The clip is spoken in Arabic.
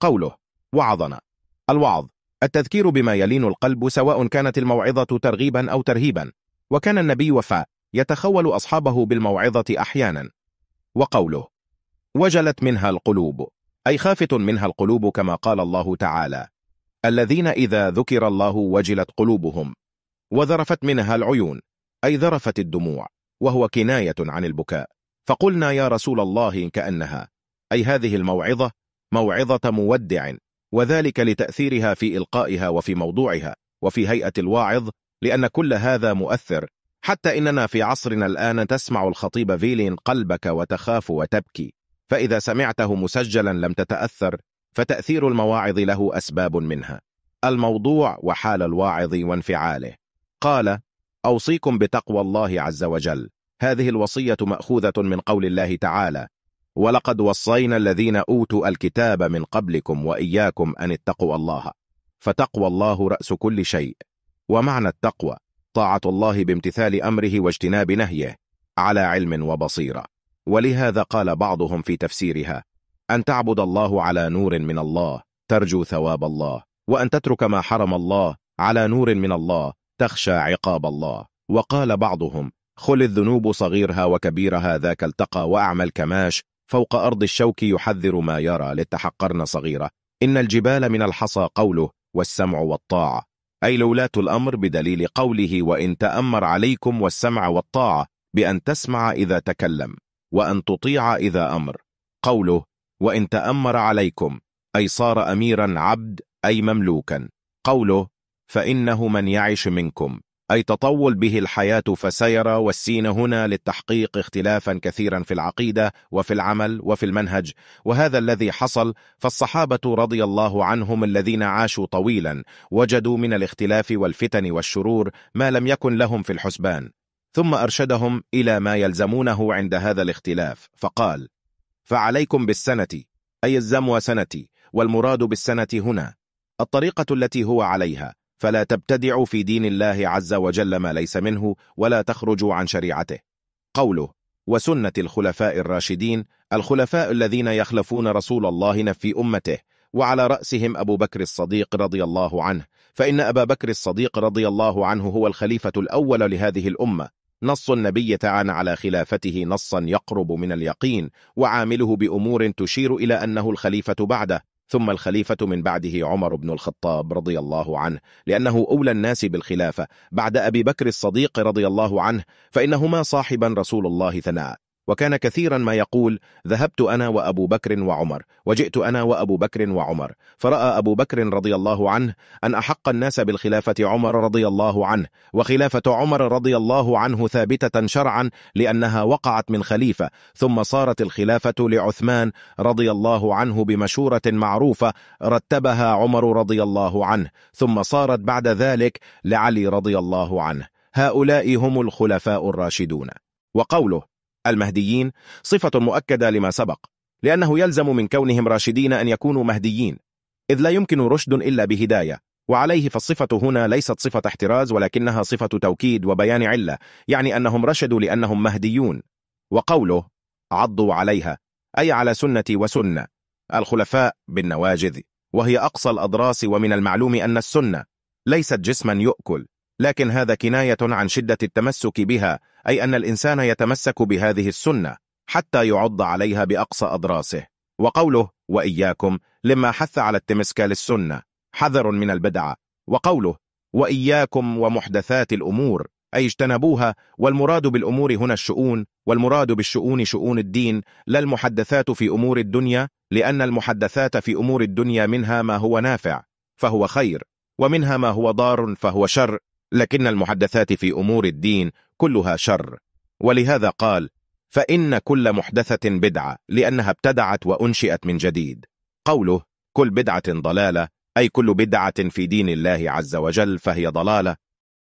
قوله وعظنا الوعظ التذكير بما يلين القلب سواء كانت الموعظة ترغيبا أو ترهيبا وكان النبي وفاء يتخول أصحابه بالموعظة أحيانا وقوله وجلت منها القلوب أي خافت منها القلوب كما قال الله تعالى الذين إذا ذكر الله وجلت قلوبهم وذرفت منها العيون أي ذرفت الدموع وهو كناية عن البكاء فقلنا يا رسول الله كأنها أي هذه الموعظة موعظة مودع وذلك لتأثيرها في إلقائها وفي موضوعها وفي هيئة الواعظ لأن كل هذا مؤثر حتى إننا في عصرنا الآن تسمع الخطيب فيلين قلبك وتخاف وتبكي فإذا سمعته مسجلا لم تتأثر فتأثير المواعظ له أسباب منها الموضوع وحال الواعظ وانفعاله قال أوصيكم بتقوى الله عز وجل هذه الوصية مأخوذة من قول الله تعالى ولقد وصينا الذين أوتوا الكتاب من قبلكم وإياكم أن اتقوا الله فتقوى الله رأس كل شيء ومعنى التقوى طاعة الله بامتثال أمره واجتناب نهيه على علم وبصيرة ولهذا قال بعضهم في تفسيرها أن تعبد الله على نور من الله ترجو ثواب الله وأن تترك ما حرم الله على نور من الله تخشى عقاب الله وقال بعضهم خل الذنوب صغيرها وكبيرها ذاك التقى وأعمل كماش فوق أرض الشوك يحذر ما يرى لتحقرن صغيرة إن الجبال من الحصى قوله والسمع والطاعة أي لولاة الأمر بدليل قوله وإن تأمر عليكم والسمع والطاعة بأن تسمع إذا تكلم وأن تطيع إذا أمر قوله وإن تأمر عليكم أي صار أميرا عبد أي مملوكا قوله فإنه من يعش منكم أي تطول به الحياة فسيرى والسين هنا للتحقيق اختلافا كثيرا في العقيدة وفي العمل وفي المنهج وهذا الذي حصل فالصحابة رضي الله عنهم الذين عاشوا طويلا وجدوا من الاختلاف والفتن والشرور ما لم يكن لهم في الحسبان ثم أرشدهم إلى ما يلزمونه عند هذا الاختلاف فقال فعليكم بالسنة أي الزموة سنتي والمراد بالسنة هنا الطريقة التي هو عليها فلا تبتدعوا في دين الله عز وجل ما ليس منه ولا تخرجوا عن شريعته قوله وسنة الخلفاء الراشدين الخلفاء الذين يخلفون رسول الله نفي أمته وعلى رأسهم أبو بكر الصديق رضي الله عنه فإن أبا بكر الصديق رضي الله عنه هو الخليفة الأول لهذه الأمة نص النبي تعالى على خلافته نصا يقرب من اليقين وعامله بأمور تشير إلى أنه الخليفة بعده ثم الخليفة من بعده عمر بن الخطاب رضي الله عنه لأنه أولى الناس بالخلافة بعد أبي بكر الصديق رضي الله عنه فإنهما صاحبا رسول الله ثناء وكان كثيرا ما يقول ذهبت أنا وأبو بكر وعمر وجئت أنا وأبو بكر وعمر فرأى أبو بكر رضي الله عنه أن أحق الناس بالخلافة عمر رضي الله عنه وخلافة عمر رضي الله عنه ثابتة شرعا لأنها وقعت من خليفة ثم صارت الخلافة لعثمان رضي الله عنه بمشورة معروفة رتبها عمر رضي الله عنه ثم صارت بعد ذلك لعلي رضي الله عنه هؤلاء هم الخلفاء الراشدون وقوله المهديين صفة مؤكدة لما سبق لأنه يلزم من كونهم راشدين أن يكونوا مهديين إذ لا يمكن رشد إلا بهداية وعليه فالصفة هنا ليست صفة احتراز ولكنها صفة توكيد وبيان علة يعني أنهم رشدوا لأنهم مهديون وقوله عضوا عليها أي على سنة وسنة الخلفاء بالنواجذ وهي أقصى الأضراس ومن المعلوم أن السنة ليست جسما يؤكل لكن هذا كناية عن شدة التمسك بها أي أن الإنسان يتمسك بهذه السنة حتى يعض عليها بأقصى أضراسه وقوله وإياكم لما حث على التمسك للسنة حذر من البدعة وقوله وإياكم ومحدثات الأمور أي اجتنبوها والمراد بالأمور هنا الشؤون والمراد بالشؤون شؤون الدين لا المحدثات في أمور الدنيا لأن المحدثات في أمور الدنيا منها ما هو نافع فهو خير ومنها ما هو ضار فهو شر لكن المحدثات في أمور الدين كلها شر ولهذا قال فإن كل محدثة بدعة لأنها ابتدعت وأنشئت من جديد قوله كل بدعة ضلالة أي كل بدعة في دين الله عز وجل فهي ضلالة